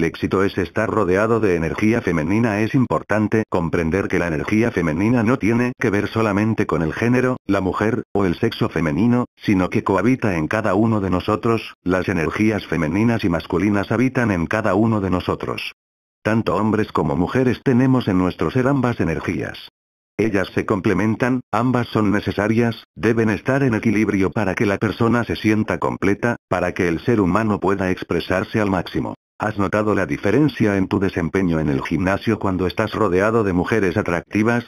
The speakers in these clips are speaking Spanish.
El éxito es estar rodeado de energía femenina. Es importante comprender que la energía femenina no tiene que ver solamente con el género, la mujer, o el sexo femenino, sino que cohabita en cada uno de nosotros, las energías femeninas y masculinas habitan en cada uno de nosotros. Tanto hombres como mujeres tenemos en nuestro ser ambas energías. Ellas se complementan, ambas son necesarias, deben estar en equilibrio para que la persona se sienta completa, para que el ser humano pueda expresarse al máximo. ¿Has notado la diferencia en tu desempeño en el gimnasio cuando estás rodeado de mujeres atractivas?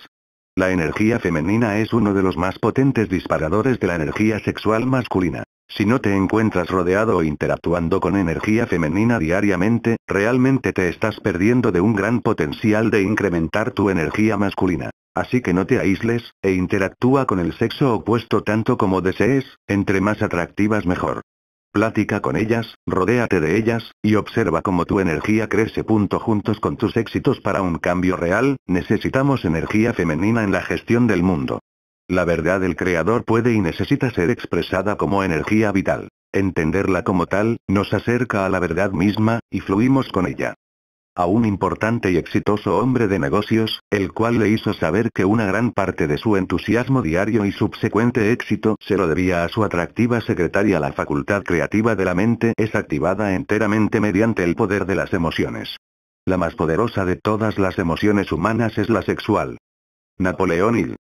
La energía femenina es uno de los más potentes disparadores de la energía sexual masculina. Si no te encuentras rodeado o interactuando con energía femenina diariamente, realmente te estás perdiendo de un gran potencial de incrementar tu energía masculina. Así que no te aísles, e interactúa con el sexo opuesto tanto como desees, entre más atractivas mejor plática con ellas, rodéate de ellas, y observa cómo tu energía crece. Juntos con tus éxitos para un cambio real, necesitamos energía femenina en la gestión del mundo. La verdad del creador puede y necesita ser expresada como energía vital. Entenderla como tal, nos acerca a la verdad misma, y fluimos con ella a un importante y exitoso hombre de negocios, el cual le hizo saber que una gran parte de su entusiasmo diario y subsecuente éxito se lo debía a su atractiva secretaria. La facultad creativa de la mente es activada enteramente mediante el poder de las emociones. La más poderosa de todas las emociones humanas es la sexual. Napoleón Hill